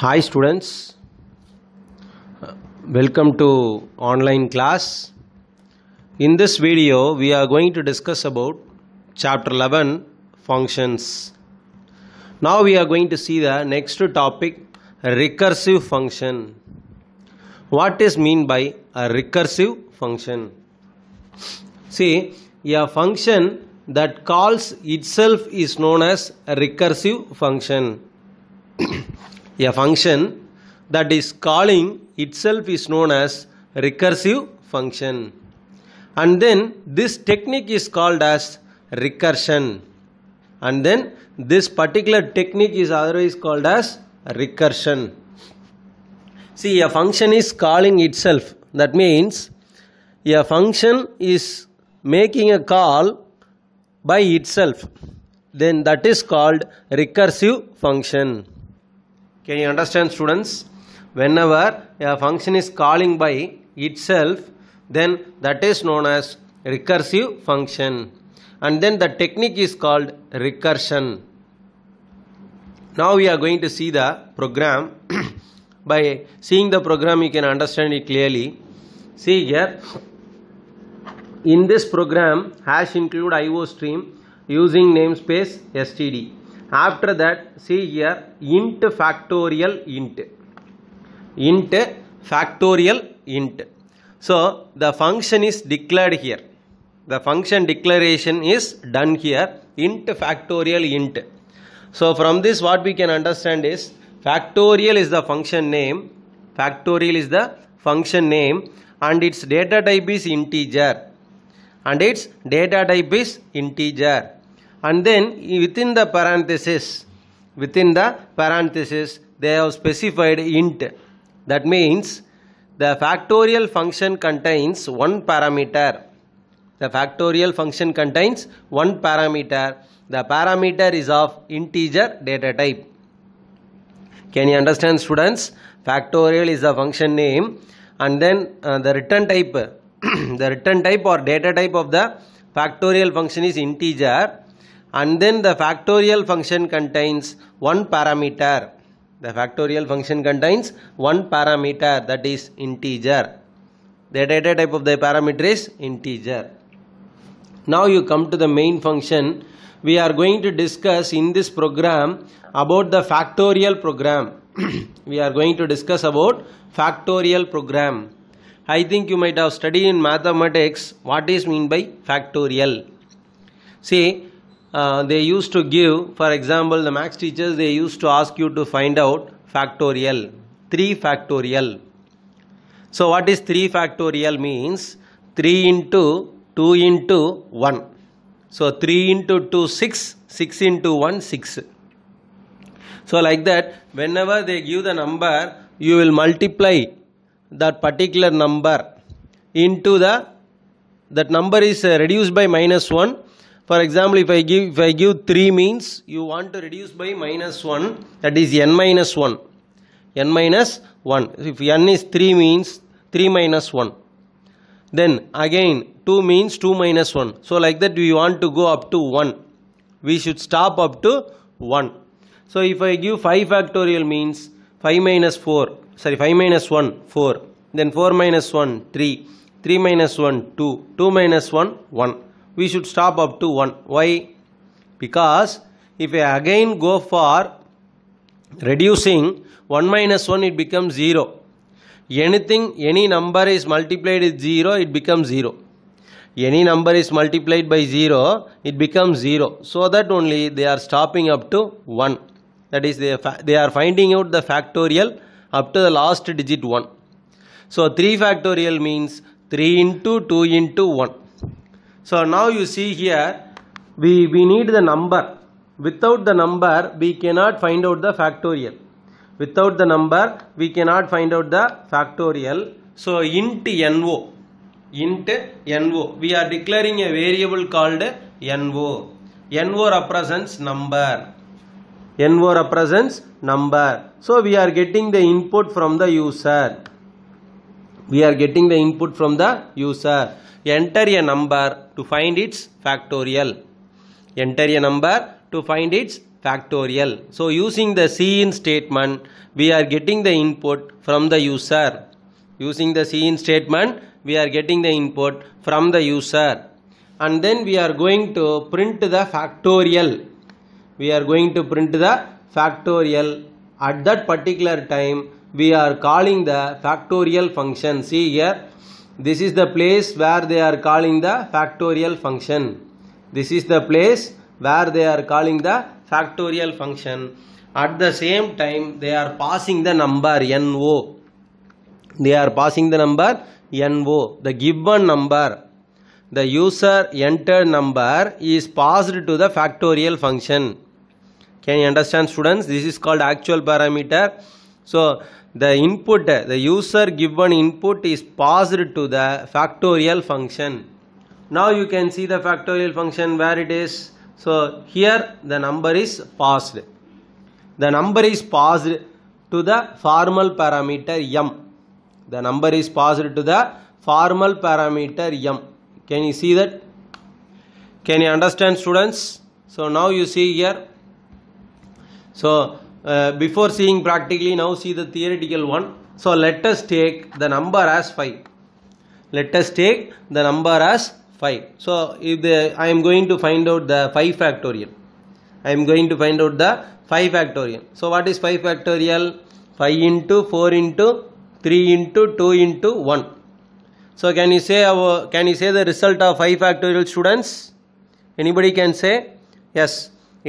hi students welcome to online class in this video we are going to discuss about chapter 11 functions now we are going to see the next topic recursive function what is mean by a recursive function see a function that calls itself is known as a recursive function a function that is calling itself is known as recursive function. And then this technique is called as recursion. And then this particular technique is otherwise called as recursion. See a function is calling itself. That means a function is making a call by itself. Then that is called recursive function. Can you understand students? Whenever a function is calling by itself, then that is known as recursive function. And then the technique is called recursion. Now we are going to see the program. by seeing the program you can understand it clearly. See here. In this program, hash include IO stream using namespace std after that see here int factorial int int factorial int so the function is declared here the function declaration is done here int factorial int so from this what we can understand is factorial is the function name factorial is the function name and its data type is integer and its data type is integer and then within the parenthesis within the parenthesis they have specified int that means the factorial function contains one parameter the factorial function contains one parameter the parameter is of integer data type can you understand students factorial is the function name and then uh, the return type the return type or data type of the factorial function is integer and then the factorial function contains one parameter the factorial function contains one parameter that is integer the data type of the parameter is integer now you come to the main function we are going to discuss in this program about the factorial program we are going to discuss about factorial program I think you might have studied in mathematics what is mean by factorial see uh, they used to give, for example, the max teachers, they used to ask you to find out factorial, 3 factorial. So what is 3 factorial means? 3 into 2 into 1. So 3 into 2, 6, 6 into 1, 6. So like that, whenever they give the number, you will multiply that particular number into the, that number is reduced by minus 1 for example, if I give if I give 3 means you want to reduce by minus 1 that is n minus 1 n minus 1 if n is 3 means 3 minus 1 then again 2 means 2 minus 1 so like that we want to go up to 1 we should stop up to 1 so if I give 5 factorial means 5 minus 4 sorry 5 minus 1 4 then 4 minus 1 3 3 minus 1 2 2 minus 1 1 we should stop up to 1. Why? Because if I again go for reducing 1 minus 1 it becomes 0. Anything, any number is multiplied with 0 it becomes 0. Any number is multiplied by 0 it becomes 0. So that only they are stopping up to 1. That is they, they are finding out the factorial up to the last digit 1. So 3 factorial means 3 into 2 into 1. So now you see here we, we need the number. Without the number we cannot find out the factorial. Without the number we cannot find out the factorial. So int no int no we are declaring a variable called no. no represents number. no represents number. So we are getting the input from the user. We are getting the input from the user enter a number to find its factorial. Enter a number to find its factorial. So using the cin statement, we are getting the input from the user. Using the cin statement, we are getting the input from the user. And then we are going to print the factorial. We are going to print the factorial at that particular time we are calling the factorial function see here this is the place where they are calling the factorial function. This is the place where they are calling the factorial function. At the same time, they are passing the number NO. They are passing the number NO, the given number. The user entered number is passed to the factorial function. Can you understand students? This is called actual parameter so the input, the user given input is passed to the factorial function. Now you can see the factorial function where it is. So here the number is passed. The number is passed to the formal parameter m. The number is passed to the formal parameter m. Can you see that? Can you understand students? So now you see here. So uh, before seeing practically now see the theoretical one so let us take the number as 5 let us take the number as 5 so if the I am going to find out the 5 factorial I am going to find out the 5 factorial so what is 5 factorial 5 into 4 into 3 into 2 into 1 so can you say our can you say the result of 5 factorial students anybody can say yes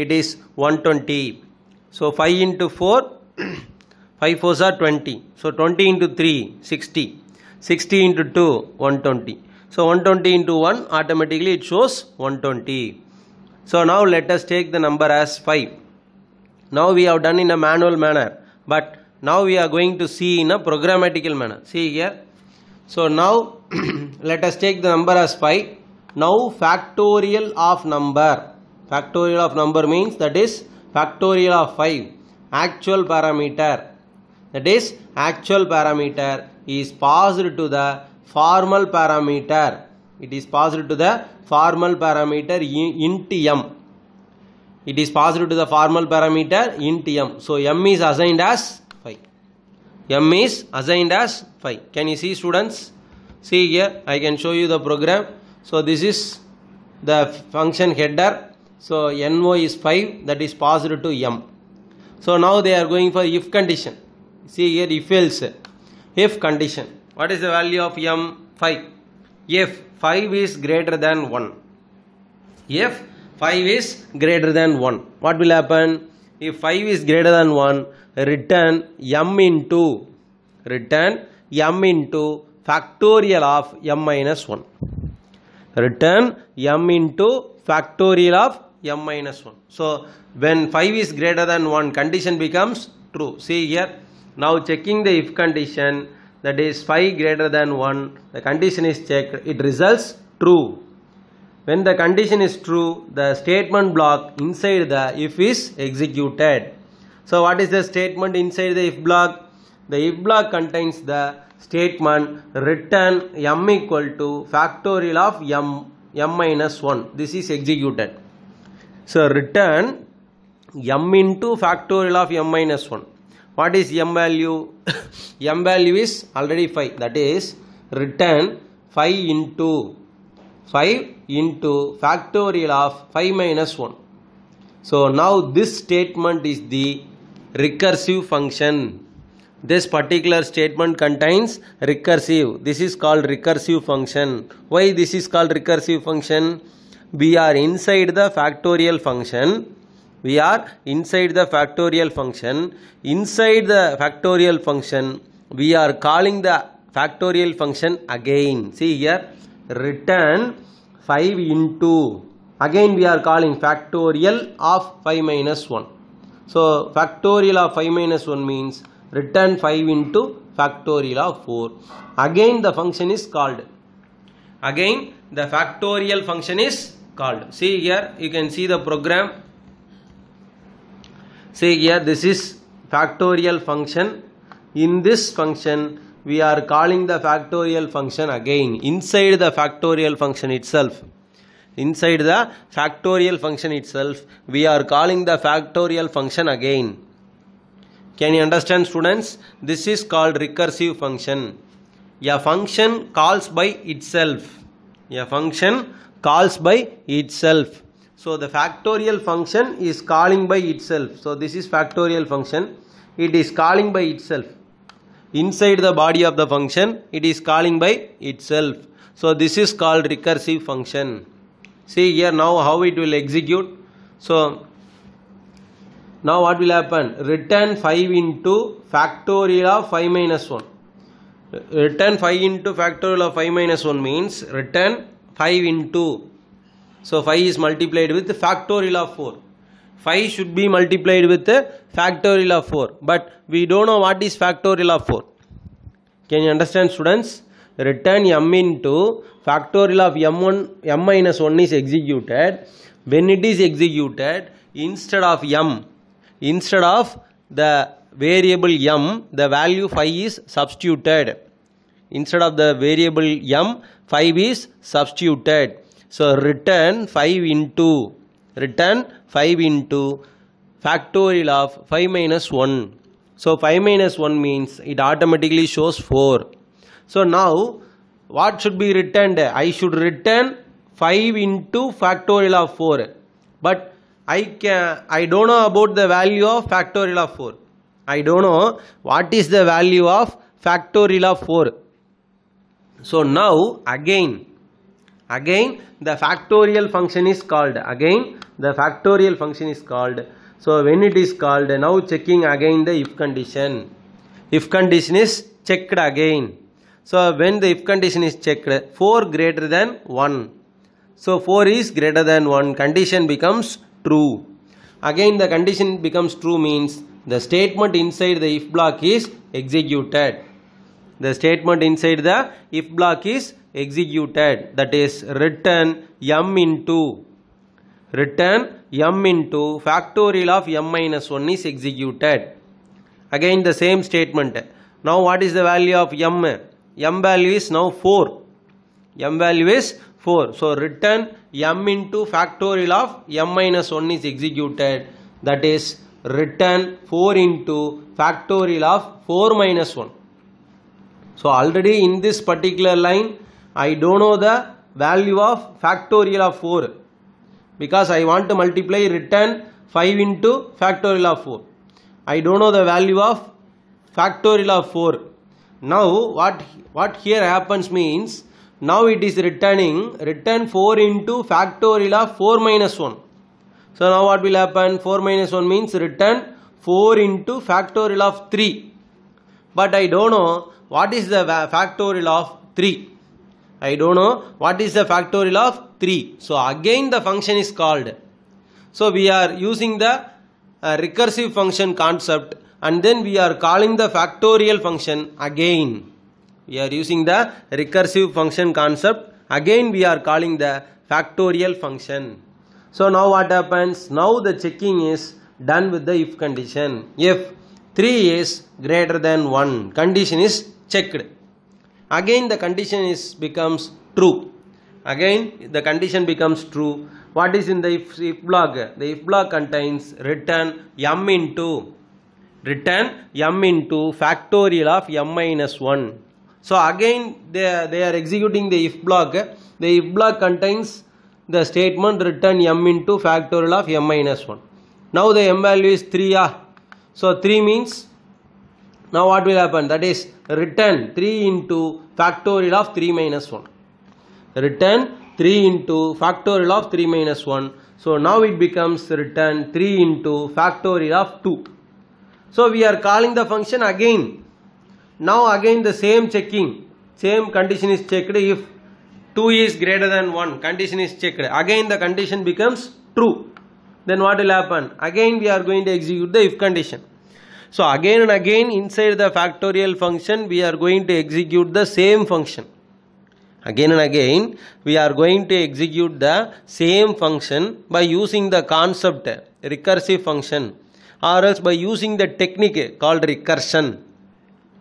it is 120 so 5 into 4, 5 fours are 20. So 20 into 3, 60. 60 into 2, 120. So 120 into 1, automatically it shows 120. So now let us take the number as 5. Now we have done in a manual manner. But now we are going to see in a programmatical manner. See here. So now let us take the number as 5. Now factorial of number. Factorial of number means that is factorial of 5 actual parameter that is actual parameter is passed to the formal parameter it is passed to the formal parameter int m it is passed to the formal parameter int m so m is assigned as 5 m is assigned as 5 can you see students see here i can show you the program so this is the function header so NO is 5 that is passed to M. So now they are going for if condition. See here if else. If condition. What is the value of M? 5. If 5 is greater than 1. If 5 is greater than 1. What will happen? If 5 is greater than 1, return M into return M into factorial of M minus 1. Return M into factorial of m minus 1. So when 5 is greater than 1 condition becomes true. See here now checking the if condition that is 5 greater than 1 the condition is checked it results true. When the condition is true the statement block inside the if is executed. So what is the statement inside the if block? The if block contains the statement return m equal to factorial of m m minus 1 this is executed so return m into factorial of m minus 1. What is m value? m value is already 5. That is return 5 into 5 into factorial of 5 minus 1. So now this statement is the recursive function. This particular statement contains recursive. This is called recursive function. Why this is called recursive function? we are inside the factorial function we are inside the factorial function inside the factorial function we are calling the factorial function again see here return 5 into again we are calling factorial of 5 minus 1 so factorial of 5 minus 1 means return 5 into factorial of 4 again the function is called again the factorial function is called see here you can see the program see here this is factorial function in this function we are calling the factorial function again inside the factorial function itself inside the factorial function itself we are calling the factorial function again can you understand students this is called recursive function a function calls by itself a function calls by itself. So the factorial function is calling by itself. So this is factorial function. It is calling by itself. Inside the body of the function, it is calling by itself. So this is called recursive function. See here now how it will execute. So now what will happen? Return 5 into factorial of 5 minus 1. Return 5 into factorial of 5 minus 1 means return 5 into so 5 is multiplied with factorial of 4 5 should be multiplied with factorial of 4 but we don't know what is factorial of 4 can you understand students return m into factorial of m1 m minus 1 is executed when it is executed instead of m instead of the variable m the value 5 is substituted instead of the variable m 5 is substituted so return 5 into return 5 into factorial of 5 minus 1 so 5 minus 1 means it automatically shows 4 so now what should be returned I should return 5 into factorial of 4 but I can I don't know about the value of factorial of 4 I don't know what is the value of factorial of 4 so now again, again the factorial function is called. Again the factorial function is called. So when it is called, now checking again the if condition. If condition is checked again. So when the if condition is checked, 4 greater than 1. So 4 is greater than 1. Condition becomes true. Again the condition becomes true means the statement inside the if block is executed the statement inside the if block is executed that is written m into return m into factorial of m minus 1 is executed again the same statement now what is the value of m m value is now 4 m value is 4 so written m into factorial of m minus 1 is executed that is written 4 into factorial of 4 minus 1 so already in this particular line, I don't know the value of factorial of 4 because I want to multiply return 5 into factorial of 4. I don't know the value of factorial of 4. Now what, what here happens means now it is returning return 4 into factorial of 4 minus 1. So now what will happen 4 minus 1 means return 4 into factorial of 3. But I don't know what is the factorial of 3? I don't know what is the factorial of 3. So again the function is called. So we are using the uh, recursive function concept and then we are calling the factorial function again. We are using the recursive function concept. Again we are calling the factorial function. So now what happens? Now the checking is done with the if condition. If 3 is greater than 1, condition is checked again the condition is becomes true again the condition becomes true what is in the if, if block the if block contains return m into return m into factorial of m minus 1 so again they, are, they are executing the if block the if block contains the statement return m into factorial of m minus 1 now the m value is 3 ah so 3 means now what will happen? That is return 3 into factorial of 3 minus 1. Return 3 into factorial of 3 minus 1. So now it becomes return 3 into factorial of 2. So we are calling the function again. Now again the same checking. Same condition is checked if 2 is greater than 1. Condition is checked. Again the condition becomes true. Then what will happen? Again we are going to execute the if condition. So again and again inside the factorial function we are going to execute the same function. Again and again we are going to execute the same function by using the concept recursive function or else by using the technique called recursion.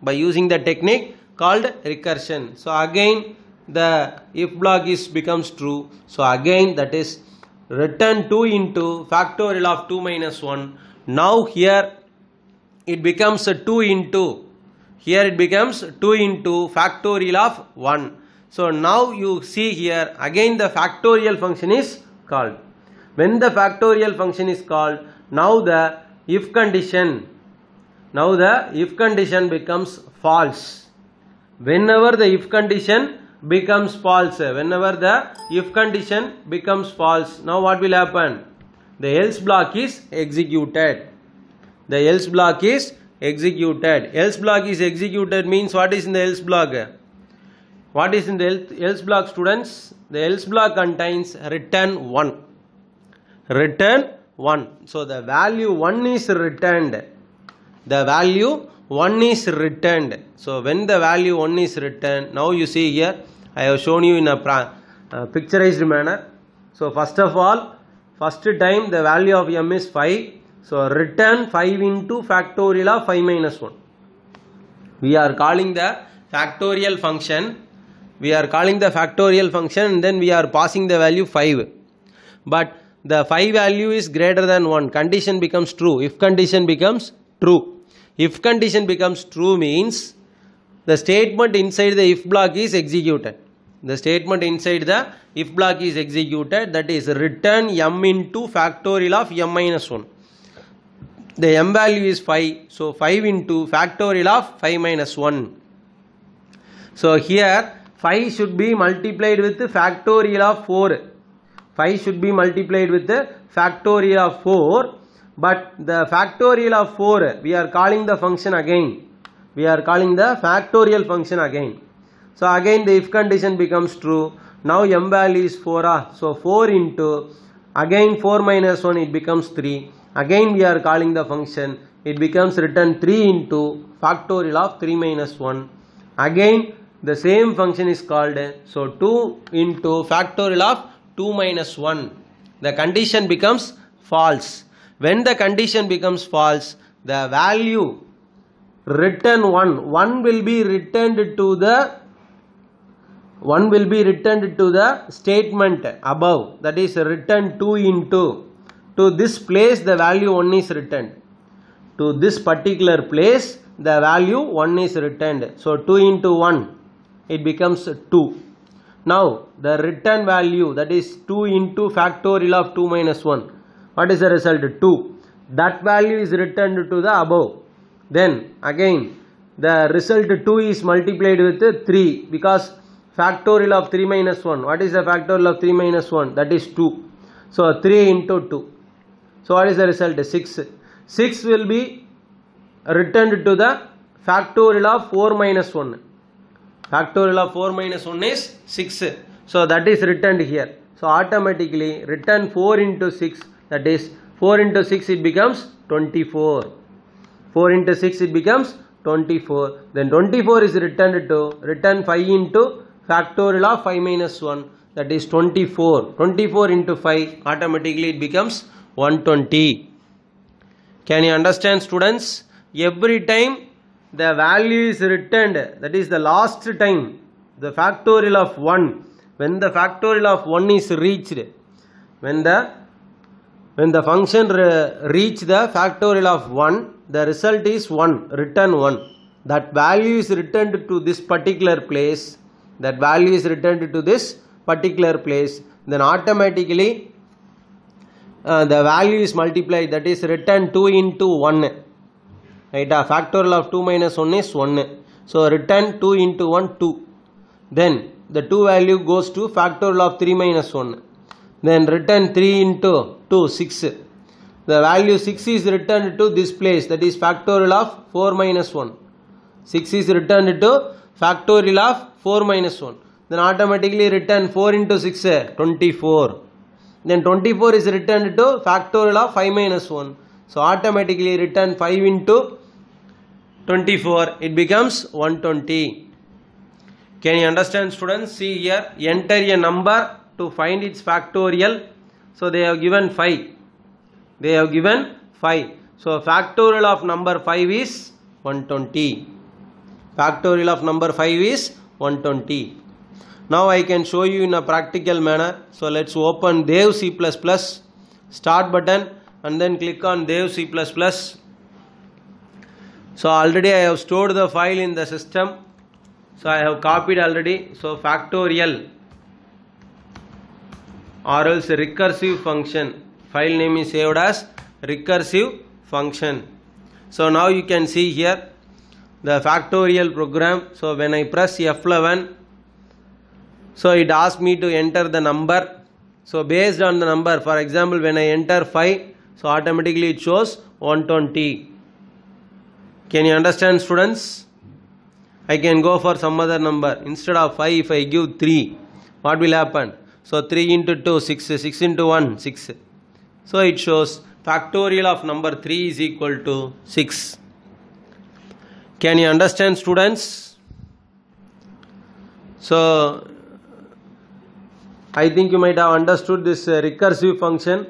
By using the technique called recursion. So again the if block is becomes true. So again that is return 2 into factorial of 2 minus 1. Now here it becomes 2 into here it becomes 2 into factorial of 1 so now you see here again the factorial function is called when the factorial function is called now the if condition now the if condition becomes false whenever the if condition becomes false whenever the if condition becomes false now what will happen the else block is executed the else block is executed else block is executed means what is in the else block what is in the else block students the else block contains return 1 return 1 so the value 1 is returned the value 1 is returned so when the value 1 is returned now you see here I have shown you in a uh, picturized manner so first of all first time the value of m is 5 so return 5 into factorial of 5 minus 1. We are calling the factorial function. We are calling the factorial function and then we are passing the value 5. But the 5 value is greater than 1. Condition becomes true. If condition becomes true. If condition becomes true means the statement inside the if block is executed. The statement inside the if block is executed that is return m into factorial of m minus 1 the m value is 5 so 5 into factorial of 5 minus 1 so here 5 should be multiplied with factorial of 4 5 should be multiplied with the factorial of 4 but the factorial of 4 we are calling the function again we are calling the factorial function again so again the if condition becomes true now m value is 4 ah. so 4 into again 4 minus 1 it becomes 3 again we are calling the function it becomes written 3 into factorial of 3 minus 1 again the same function is called so 2 into factorial of 2 minus 1 the condition becomes false when the condition becomes false the value written 1 1 will be returned to the 1 will be returned to the statement above that is written 2 into to this place the value 1 is returned to this particular place the value 1 is returned so 2 into 1 it becomes 2 now the return value that is 2 into factorial of 2 minus 1 what is the result 2 that value is returned to the above then again the result 2 is multiplied with 3 because factorial of 3 minus 1 what is the factorial of 3 minus 1 that is 2 so 3 into 2 so what is the result? 6. 6 will be returned to the factorial of 4 minus 1. Factorial of 4 minus 1 is 6. So that is returned here. So automatically return 4 into 6 that is 4 into 6 it becomes 24. 4 into 6 it becomes 24. Then 24 is returned to return 5 into factorial of 5 minus 1 that is 24. 24 into 5 automatically it becomes 120 can you understand students every time the value is returned that is the last time the factorial of 1 when the factorial of 1 is reached when the when the function reach the factorial of 1 the result is 1 return 1 that value is returned to this particular place that value is returned to this particular place then automatically uh, the value is multiplied that is written 2 into 1 right A factorial of 2 minus 1 is 1 so written 2 into 1 2 then the 2 value goes to factorial of 3 minus 1 then written 3 into 2 6 the value 6 is returned to this place that is factorial of 4 minus 1 6 is returned to factorial of 4 minus 1 then automatically return 4 into 6 24 then 24 is returned to factorial of 5 minus 1 so automatically return 5 into 24 it becomes 120 can you understand students see here enter a number to find its factorial so they have given 5 they have given 5 so factorial of number 5 is 120 factorial of number 5 is 120 now I can show you in a practical manner. So let's open Dev C++ start button and then click on Dev C++. So already I have stored the file in the system. So I have copied already. So factorial or else recursive function. File name is saved as recursive function. So now you can see here the factorial program. So when I press F11 so it asks me to enter the number. So based on the number, for example, when I enter 5, so automatically it shows 120. Can you understand students? I can go for some other number. Instead of 5, if I give 3, what will happen? So 3 into 2, 6, 6 into 1, 6. So it shows factorial of number 3 is equal to 6. Can you understand students? So I think you might have understood this uh, recursive function.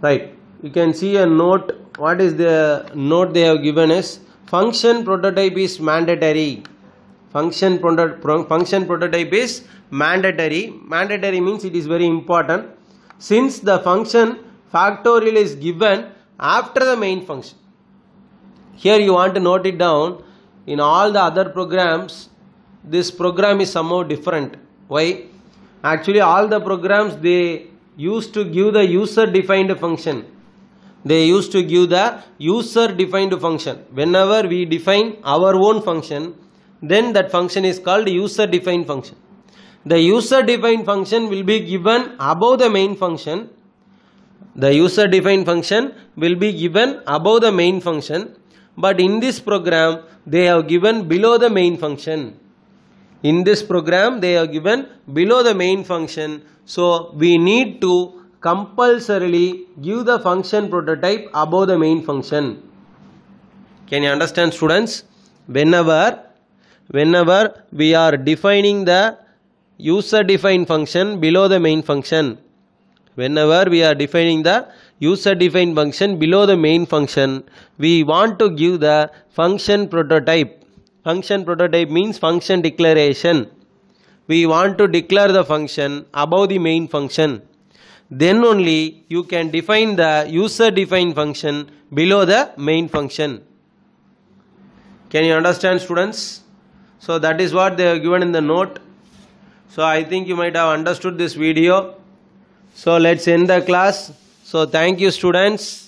Right. You can see a note. What is the note they have given is function prototype is mandatory. Function, function prototype is mandatory. Mandatory means it is very important. Since the function factorial is given after the main function. Here you want to note it down. In all the other programs, this program is somehow different. Why? actually all the programs they used to give the user defined function they used to give the user defined function whenever we define our own function then that function is called user defined function the user defined function will be given above the main function the user defined function will be given above the main function but in this program they have given below the main function in this program, they are given below the main function. So we need to compulsorily give the function prototype above the main function. Can you understand students? Whenever, whenever we are defining the user defined function below the main function. Whenever we are defining the user defined function below the main function, we want to give the function prototype function prototype means function declaration. We want to declare the function above the main function. Then only you can define the user defined function below the main function. Can you understand students? So that is what they have given in the note. So I think you might have understood this video. So let's end the class. So thank you students.